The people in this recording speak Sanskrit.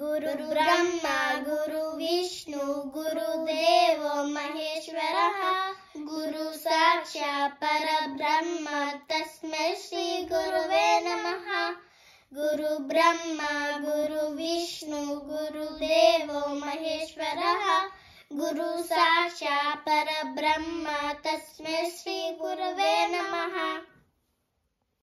गुरुब्रह्म गुरुविष्णु गुरुदेव महेश्वरः गुरु साक्षा परब्रह्म तस्मै श्री गुरुवे नमः गुरुब्रह्म गुरुविष्णु गुरुदेवो महेश्वरः गुरु साक्षा परब्रह्म तस्मै श्री गुरुवे